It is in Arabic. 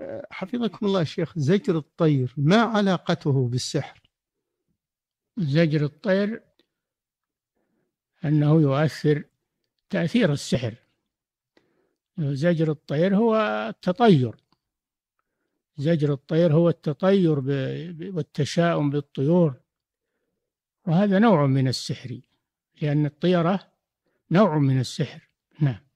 آه، حفظكم الله شيخ زجر الطير ما علاقته بالسحر زجر الطير أنه يؤثر تأثير السحر زجر الطير هو التطير زجر الطير هو التطير والتشاؤم بالطيور وهذا نوع من السحر لأن الطيرة نوع من السحر نعم